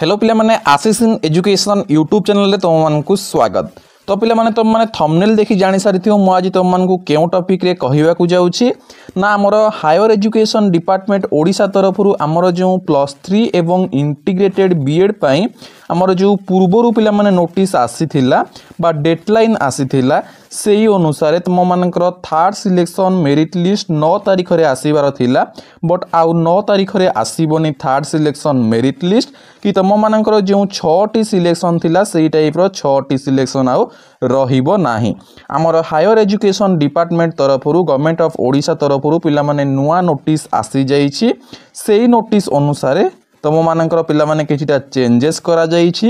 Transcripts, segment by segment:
hello পিলামানে Ashish in education YouTube ଚ୍ୟାନେଲରେ ତୁମମାନଙ୍କୁ ସ୍ୱାଗତ ତ ପିଲାମାନେ ତୁମମାନେ ଥମ୍ନେଲ୍ ଦେଖି ଜାଣିସାରିଥିବ ମୁଁ ଆଜି ତୁମମାନଙ୍କୁ କେଉଁ ଟପିକ୍ରେ କହିବାକୁ ଯାଉଛି ନା ଆମର ହାୟର ଏଜୁକେସନ୍ ଡିପାର୍ଟମେଣ୍ଟ ଓଡ଼ିଶା ତରଫରୁ ଆମର ଯେଉଁ ପ୍ଲସ୍ ଥ୍ରୀ ଏବଂ ଇଣ୍ଟିଗ୍ରେଟେଡ଼୍ ବିଏଡ଼୍ ପାଇଁ ଆମର ଯେଉଁ ପୂର୍ବରୁ ପିଲାମାନେ ନୋଟିସ୍ ଆସିଥିଲା ବା ଡେଡ଼୍ଲାଇନ୍ ଆସିଥିଲା ସେହି ଅନୁସାରେ ତୁମମାନଙ୍କର ଥାର୍ଡ଼ ସିଲେକ୍ସନ୍ ମେରିଟ୍ ଲିଷ୍ଟ ନଅ ତାରିଖରେ ଆସିବାର ଥିଲା ବଟ୍ ଆଉ ନଅ ତାରିଖରେ ଆସିବନି ଥାର୍ଡ଼ ସିଲେକ୍ସନ୍ ମେରିଟ୍ ଲିଷ୍ଟ କି ତୁମମାନଙ୍କର ଯେଉଁ ଛଅଟି ସିଲେକ୍ସନ୍ ଥିଲା ସେଇ ଟାଇପ୍ର ଛଅଟି ସିଲେକ୍ସନ୍ ଆଉ ରହିବ ନାହିଁ ଆମର ହାୟର ଏଜୁକେସନ୍ ଡିପାର୍ଟମେଣ୍ଟ ତରଫରୁ ଗଭର୍ଣ୍ଣମେଣ୍ଟ ଅଫ୍ ଓଡ଼ିଶା ତରଫରୁ ପିଲାମାନେ ନୂଆ ନୋଟିସ୍ ଆସିଯାଇଛି ସେଇ ନୋଟିସ୍ ଅନୁସାରେ ତୁମମାନଙ୍କର ପିଲାମାନେ କିଛିଟା ଚେଞ୍ଜେସ୍ କରାଯାଇଛି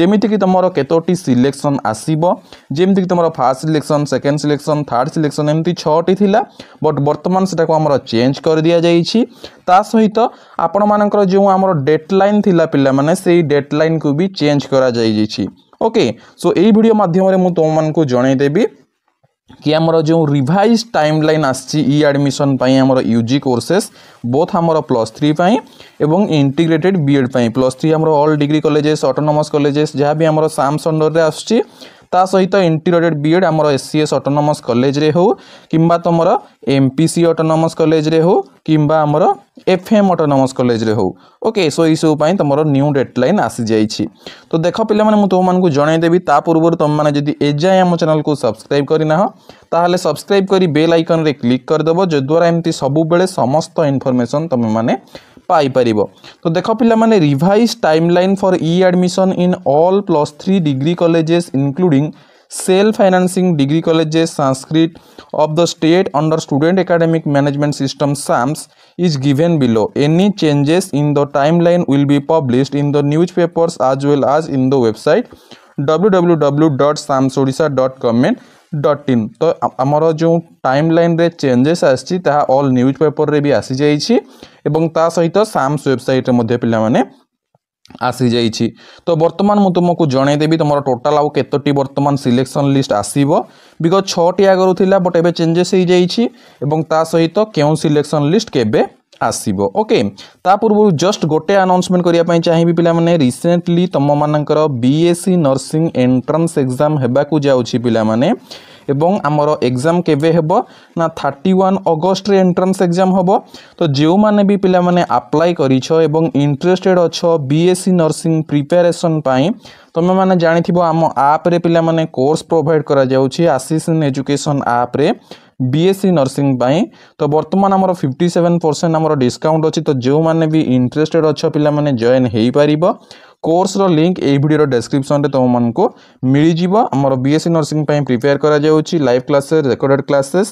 ଯେମିତିକି ତୁମର କେତୋଟି ସିଲେକ୍ସନ୍ ଆସିବ ଯେମିତିକି ତୁମର first selection second selection third selection ଏମିତି ଛଅଟି ଥିଲା ବଟ୍ ବର୍ତ୍ତମାନ ସେଟାକୁ ଆମର ଚେଞ୍ଜ କରିଦିଆଯାଇଛି ତା ସହିତ ଆପଣମାନଙ୍କର ଯେଉଁ ଆମର ଡେଡ଼ଲାଇନ୍ ଥିଲା ପିଲାମାନେ ସେଇ ଡେଡ଼ଲାଇନ୍କୁ ବି ଚେଞ୍ଜ କରାଯାଇଛି ଓକେ ସୋ ଏଇ ଭିଡ଼ିଓ ମାଧ୍ୟମରେ ମୁଁ ତୁମମାନଙ୍କୁ ଜଣାଇଦେବି कि आमर जो revise time line E admission आमर यूजी कोर्सेस बोथ आमर प्लस थ्री एवं इंटीग्रेटेड बीएड प्लस थ्री आमर all degree colleges autonomous colleges जहाँ भी आमर साम्स अंडर आस ତା ସହିତ ଇଣ୍ଟିଗ୍ରେଟେଡ୍ ବିଏଡ଼୍ ଆମର ଏସ୍ ସି ଏସ୍ ଅଟୋନମସ୍ କଲେଜରେ ହେଉ କିମ୍ବା ତୁମର ଏମ୍ ପି ସି ଅଟୋନମସ୍ କଲେଜରେ ହେଉ କିମ୍ବା ଆମର ଏଫ୍ ଏମ୍ ଅଟୋନମସ୍ କଲେଜରେ ହେଉ ଓକେ ସୋ ଏଇସବୁ ପାଇଁ ତୁମର ନ୍ୟୁ ଡେଡ଼୍ଲାଇନ୍ ଆସିଯାଇଛି ତ ଦେଖ ପିଲାମାନେ ମୁଁ ତୁମମାନଙ୍କୁ ଜଣାଇଦେବି ତା ପୂର୍ବରୁ ତୁମମାନେ ଯଦି ଏଯାଏଁ ଆମ ଚ୍ୟାନେଲ୍କୁ ସବସ୍କ୍ରାଇବ୍ କରିନାହ ତାହେଲେ ସବସ୍କ୍ରାଇବ୍ କରି ବେଲ୍ ଆଇକନ୍ରେ କ୍ଲିକ୍ କରିଦେବ ଯଦ୍ୱାରା ଏମିତି ସବୁବେଳେ ସମସ୍ତ ଇନଫର୍ମେସନ୍ ତୁମେମାନେ ପାଇପାରିବ ତ ଦେଖ ପିଲାମାନେ revise time line for E admission in all plus three degree colleges including self financing degree colleges Sanskrit of the state under student academic management system SAMS is given below any changes in the timeline will be published in the newspapers as well as in the website www.samsorisha.government.in तो आमर जो time line रे changes आसी ता all newspaper रे भी आसी जाइछि এবং তা সহিত সামস ওয়েবসাইট মধ্যে পিলামানে যাইছি তো বর্তমান মু জনাই দেবি তোমার টোটাল আউ কতটি বর্তমান সিলেকশন লিস্ট আসব বিকজ ছটি আগর লা বট এবে চেঞ্জেস হয়ে যাইছি এবং তা সহিত কেউ সিলেকশন লিস্ট কেবে আসব ওকে তা পূর্ব জস্ট গোটে আনাউন্সমেন্ট করা চাহিবি মানে রিসেন্টলি তোমার বিএসসি নর্সিং এন্ট্রান্স এক্সাম হওয়া যাচ্ছি মানে এবং আমার এক্সাম কেবে হব না থার্টি ওয়ান অগস্টরে এন্ট্রান্স এক্সাম হব তো যেউমানে বি মানে আপ্লাই করেছ এবং ইন্টারেস্টেড অছ বিএসসি নর্সিং প্রিপারেসন পাই তুমি মানে জাণিথিব আপরে পিলা মানে কোর্স প্রোভাইড করা যাচ্ছে আসিস ইন এজুকেশন আপরে বিএসসি নর্সিং ପାଇଁ ତ ବର୍ତ୍ତମାନ ଆମର ଫିଫ୍ଟି ସେଭେନ୍ ପରସେଣ୍ଟ ଆମର ଡିସ୍କାଉଣ୍ଟ ଅଛି ତ ଯେଉଁମାନେ ବି ଇଣ୍ଟରେଷ୍ଟେଡ୍ ଅଛ ପିଲାମାନେ ଜଏନ୍ ହେଇପାରିବ কোর্সর লিঙ্ক এই ভিডিওর ডেসক্রিপশনরে তোমাকে মিলিযোগ আমার বিএসসি নর্সিং পাই প্রিপেয়ার করা যাচ্ছি live classes recorded classes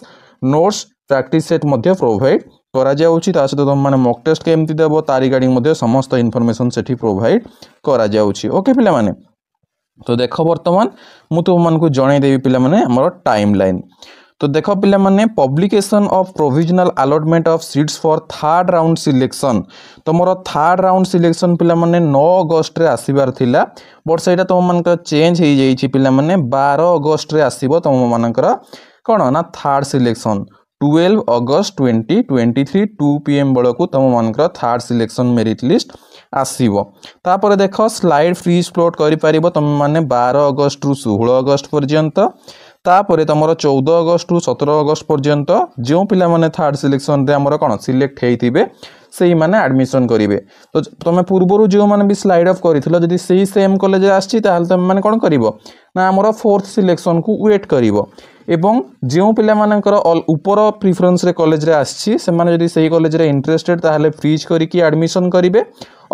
notes practice set মধ্যে প্রোভাইড করা যাচ্ছি তা সহ তোমাকে মক টেস্ট কেমতি দেব তা রিগার্ডিং মধ্যে সমস্ত ইনফরমেশন সেটি প্রোভাইড করা যাচ্ছি ওকে পিলামানে তো দেখ বর্তমান মু তোমাকে জনাই দেবি পিলামানে আমার টাইম লাইন तो देख पे publication of provisional allotment of seats for third round selection तुम थार्ड राउंड सिलेक्शन पे नौ अगस्ट आसबार बट से तुम मान चेज हो जाइए पे बार अगस्ट आसब तुम तो मानकर कौन ना third selection twelve August twenty twenty three two P M बेलू तुम मानक थार्ड सिलेक्शन मेरीट लिस्ट তাপরে দেখ স্লাইড ফ্রিজ ফ্লোট করে পাব তুমি মানে বার অগস্ট রু ষোহল অগস্ট পর্যন্ত তাপরে তোমার চৌদ অগস্ট রু সতের অগস্ট পর্যন্ত যে পিলা মানে থার্ড সিলেকশনরে আমার কোণ সিলেক্ট হয়ে সেই মানে আডমিশন করবে তো তুমি পূর্বর যে বি স্লাইড অফ করেছিল যদি সেই সেম কলেজে আসছি তাহলে তুমি মানে কোণ করব না আমার ফোর্থ সিলেকশন কু ওয়েট করব এবং যে পিলা পিলামানকর উপর প্রিফরেন্সরে কলেজে আসছি সে যদি সেই কলেজে ইন্টারেস্টেড তাহলে ফ্রিজ করিকি আডমিশন করবে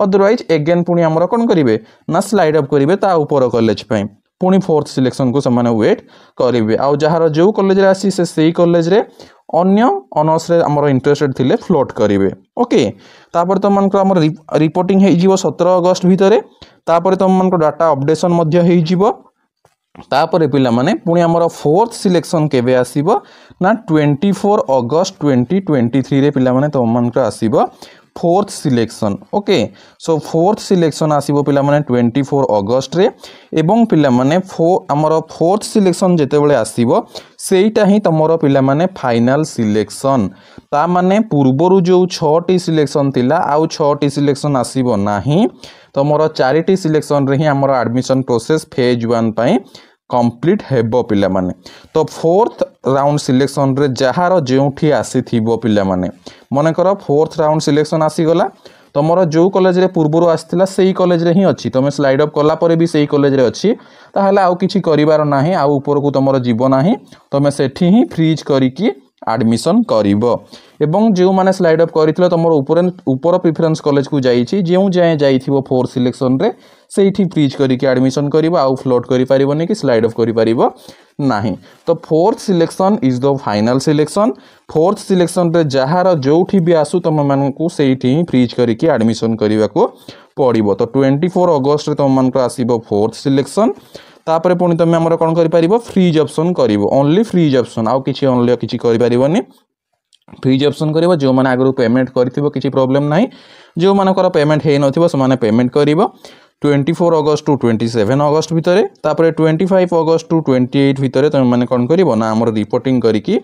অদরওয়াইজ এগেন পুঁ আমার কোণ করবে না স্লাইড অফ করবে তা উপর কলেজ পাই ପୁଣି ଫୋର୍ଥ ସିଲେକ୍ସନକୁ ସେମାନେ ୱେଟ୍ କରିବେ ଆଉ ଯାହାର ଯେଉଁ କଲେଜରେ ଆସି ସେ ସେଇ କଲେଜରେ ଅନ୍ୟ ଅନର୍ସରେ ଆମର ଇଣ୍ଟରେଷ୍ଟେଡ଼ ଥିଲେ ଫ୍ଲୋଟ୍ କରିବେ ଓକେ ତାପରେ ତୁମମାନଙ୍କର ଆମର ରିପୋର୍ଟିଂ ହେଇଯିବ ସତର ଅଗଷ୍ଟ ଭିତରେ ତାପରେ ତୁମମାନଙ୍କର ଡାଟା ଅପଡେସନ୍ ମଧ୍ୟ ହେଇଯିବ ତାପରେ ପିଲାମାନେ ପୁଣି ଆମର ଫୋର୍ଥ ସିଲେକ୍ସନ୍ କେବେ ଆସିବ ନା twenty four August twenty twenty ଥ୍ରୀରେ ପିଲାମାନେ ତୁମମାନଙ୍କର ଆସିବ fourth selection okay so fourth selection आसो पाने ट्वेंटी फोर अगस्टे एवं पाने फो आमर फोर्थ सिलेक्शन जितेबाला आसो ସେଇଟା ହିଁ ତୁମର ପିଲାମାନେ ଫାଇନାଲ୍ ସିଲେକ୍ସନ୍ ତା ମାନେ ପୂର୍ବରୁ ଯେଉଁ ଛଅଟି ସିଲେକ୍ସନ୍ ଥିଲା ଆଉ ଛଅଟି ସିଲେକ୍ସନ୍ ଆସିବ ନାହିଁ ତୁମର ଚାରିଟି ସିଲେକ୍ସନ୍ରେ ହିଁ ଆମର ଆଡ଼ମିସନ୍ ପ୍ରୋସେସ୍ ଫେଜ୍ ୱାନ୍ ପାଇଁ କମ୍ପ୍ଲିଟ୍ ହେବ ପିଲାମାନେ ତ ଫୋର୍ଥ ରାଉଣ୍ଡ ସିଲେକ୍ସନରେ ଯାହାର ଯେଉଁଠି ଆସିଥିବ ପିଲାମାନେ ମନେକର ଫୋର୍ଥ ରାଉଣ୍ଡ ସିଲେକ୍ସନ୍ ଆସିଗଲା ତୁମର ଯେଉଁ କଲେଜରେ ପୂର୍ବରୁ ଆସିଥିଲା ସେଇ କଲେଜରେ ହିଁ ଅଛି ତୁମେ ସ୍ଲାଇଡ୍ ଅପ୍ କଲା ପରେ ବି ସେଇ କଲେଜରେ ଅଛି ତାହେଲେ ଆଉ କିଛି କରିବାର ନାହିଁ ଆଉ ଉପରକୁ ତୁମର ଯିବ ନାହିଁ ତୁମେ ସେଠି ହିଁ ଫ୍ରିଜ୍ କରିକି आडमिशन कर जो मैंने स्लैडअप कर तुम उपर प्रिफरेन्स कलेज को जो जाए जा फोर्थ सिलेक्शन में से फ्रिज करके आडमिशन कर फ्लोट कर स्लैडअप कर ना तो fourth selection is the final selection fourth selection में जार जो भी आसु तुम मानू से फ्रिज करके आडमिशन करवाक को पड़ तो ट्वेंटी फोर अगस्ट तुम मानक फोर्थ सिलेक्शन তাপরে পুଣି তুমি ଆମର କ'ଣ କରିପାରିବ ଫ୍ରିଜ୍ ଅପସନ୍ କରିବ ଓନ୍ଲି ଫ୍ରିଜ୍ ଅପସନ୍ ଆଉ କିଛି ଅନ୍ୟ କିଛି କରିପାରିବନି ଫ୍ରିଜ୍ ଅପସନ୍ କରିବ ଯେଉଁମାନେ ଆଗରୁ ପେମେଣ୍ଟ କରିଥିବ କିଛି ପ୍ରୋବ୍ଲେମ୍ ନାହିଁ ଯେଉଁମାନଙ୍କର ପେମେଣ୍ଟ ହୋଇନଥିବ ସେମାନେ ପେମେଣ୍ଟ କରିବ twenty four August to twenty seven August ଭିତରେ ତାପରେ twenty five August to twenty eight ଭିତରେ ତୁମେମାନେ କ'ଣ କରିବ ନା ଆମର ରିପୋର୍ଟିଂ କରିକି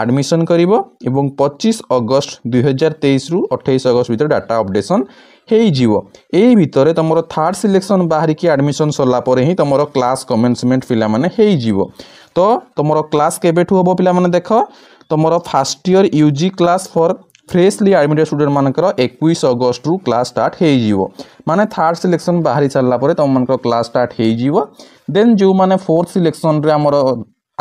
ଆଡ଼ମିସନ୍ କରିବ ଏବଂ ପଚିଶ ଅଗଷ୍ଟ ଦୁଇହଜାର ତେଇଶରୁ ଅଠେଇଶ ଅଗଷ୍ଟ ଭିତରେ ଡାଟା ଅପଡ଼େସନ୍ ହେଇଯିବ ଏଇ ଭିତରେ ତୁମର ଥାର୍ଡ଼ ସିଲେକ୍ସନ୍ ବାହାରିକି ଆଡ଼ମିସନ୍ ସରିଲା ପରେ ହିଁ ତୁମର କ୍ଲାସ୍ କମେନ୍ସମେଣ୍ଟ ପିଲାମାନେ ହେଇଯିବ ତ ତୁମର କ୍ଲାସ୍ କେବେଠୁ ହେବ ପିଲାମାନେ ଦେଖ ତୁମର first year U G class for freshly admitted ଷ୍ଟୁଡେଣ୍ଟମାନଙ୍କର ଏକୋଇଶ ଅଗଷ୍ଟରୁ କ୍ଲାସ୍ ଷ୍ଟାର୍ଟ ହେଇଯିବ ମାନେ ଥାର୍ଡ଼ ସିଲେକ୍ସନ୍ ବାହାରି ସାରିଲା ପରେ ତୁମମାନଙ୍କର କ୍ଲାସ୍ ଷ୍ଟାର୍ଟ ହେଇଯିବ ଦେନ୍ ଯେଉଁମାନେ ଫୋର୍ଥ ସିଲେକ୍ସନ୍ରେ ଆମର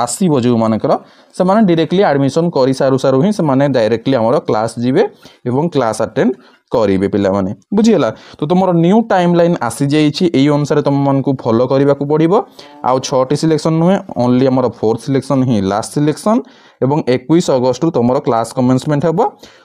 আসব যেমনকর সে ডিরেক্টলি আডমিশন করে সারু সারু হি সে ডাইরেক্টলি আমার ক্লাস যাবে এবং ক্লাস আটেন্ড করবে পিলামানে বুঝিগলা তো তোমার নিউ টাইম লাইন আসি যাই এই অনুসারে তোমাকে ফলো করা পড়ব আটি সিলেকশন নুহে অনলি আমার ফোর্থ সিলেকশন হি লাস্ট সিলেকশন এবং একুশ অগস্টু তোমার ক্লাস কমেন্সমেন্ট হব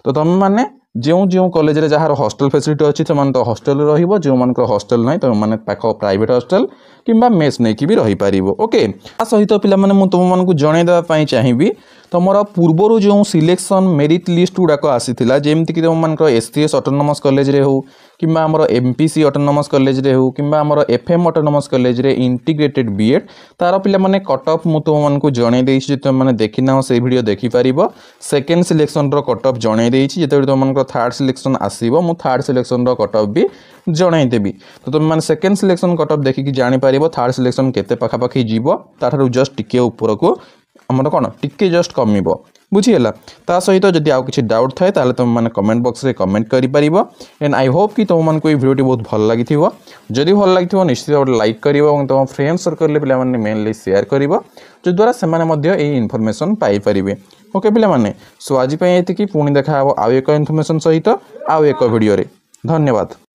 তো তুমি মানে ଯେଉଁ ଯେଉଁ କଲେଜରେ ଯାହାର ହଷ୍ଟେଲ ଫ୍ୟାସିଲିଟି ଅଛି ସେମାନେ ତ ହଷ୍ଟେଲରେ ରହିବ ଯେଉଁମାନଙ୍କର ହଷ୍ଟେଲ ନାହିଁ ତୁମମାନେ ପାଖ ପ୍ରାଇଭେଟ୍ ହଷ୍ଟେଲ କିମ୍ବା ମେସ୍ ନେଇକି ବି ରହିପାରିବ ଓକେ ତା ସହିତ ପିଲାମାନେ ମୁଁ ତୁମମାନଙ୍କୁ ଦେବା ପାଇଁ ଚାହିଁବି ତୁମର ପୂର୍ବରୁ ଯେଉଁ ସିଲେକ୍ସନ୍ ମେରିଟ୍ ଲିଷ୍ଟ ଗୁଡ଼ାକ ଆସିଥିଲା ଯେମିତିକି ତୁମମାନଙ୍କର ଏସ୍ ସି ଏସ୍ ଅଟୋନମସ୍ କଲେଜରେ ହେଉ କିମ୍ବା ଆମର ଏମ୍ ପି ସି ଅଟୋନମସ୍ କଲେଜରେ ହେଉ କିମ୍ବା ଆମର ଏଫ୍ ଏମ୍ ଅଟୋନମସ୍ କଲେଜରେ ଇଣ୍ଟିଗ୍ରେଟେଡ୍ ବି ଏଡ଼୍ ତା'ର ପିଲାମାନେ କଟ୍ ଅଫ୍ ମୁଁ ତୁମମାନଙ୍କୁ ଜଣାଇ ଦେଇଛି ଯଦି ତୁମେମାନେ ଦେଖିନାହଁ ସେଇ ଭିଡ଼ିଓ ଦେଖିପାରିବ ସେକେଣ୍ଡ ସିଲେକ୍ସନ୍ର କଟ୍ ଅଫ୍ ଜଣାଇ ଦେଇଛି ଯେତେବେଳେ ତୁମମାନଙ୍କର ଥାର୍ଡ଼ ସିଲେକ୍ସନ୍ ଆସିବ ମୁଁ ଥାର୍ଡ଼ ସିଲେକ୍ସନ୍ର କଟ୍ ଅଫ୍ ବି ଜଣାଇଦେବି ତ ତୁମେମାନେ ସେକେଣ୍ଡ ସିଲେକ୍ସନ୍ କଟ୍ ଅଫ୍ ଦେଖିକି ଜାଣିପାରିବ ଥାର୍ଡ଼ ସିଲେକ୍ସନ୍ କେତେ ପାଖାପାଖି ଯିବ ତା'ଠାରୁ ଜଷ୍ଟ ଟିକିଏ ଉପରକୁ ଆମର କ'ଣ ଟିକିଏ ଜଷ୍ଟ କମିବ ବୁଝିହେଲା ତା ସହିତ ଯଦି ଆଉ କିଛି ଡାଉଟ୍ ଥାଏ ତାହେଲେ ତୁମେମାନେ କମେଣ୍ଟ ବକ୍ସରେ କମେଣ୍ଟ କରିପାରିବ ଏଣ୍ଡ ଆଇ ହୋପ୍ କି ତୁମମାନଙ୍କୁ ଏଇ ଭିଡ଼ିଓଟି ବହୁତ ଭଲ ଲାଗିଥିବ ଯଦି ଭଲ ଲାଗିଥିବ ନିଶ୍ଚିତ ଭାବରେ ଲାଇକ୍ କରିବ ଏବଂ ତୁମ ଫ୍ରେଣ୍ଡ ସର୍କଲରେ ପିଲାମାନେ ମେନ୍ଲି ସେୟାର କରିବ ଯଦ୍ୱାରା ସେମାନେ ମଧ୍ୟ ଏଇ ଇନଫର୍ମେସନ୍ ପାଇପାରିବେ ଓକେ ପିଲାମାନେ ସୋ ଆଜି ପାଇଁ ଏତିକି ପୁଣି ଦେଖାହେବ ଆଉ ଏକ ଇନଫର୍ମେସନ୍ ସହିତ ଆଉ ଏକ ଭିଡ଼ିଓରେ ଧନ୍ୟବାଦ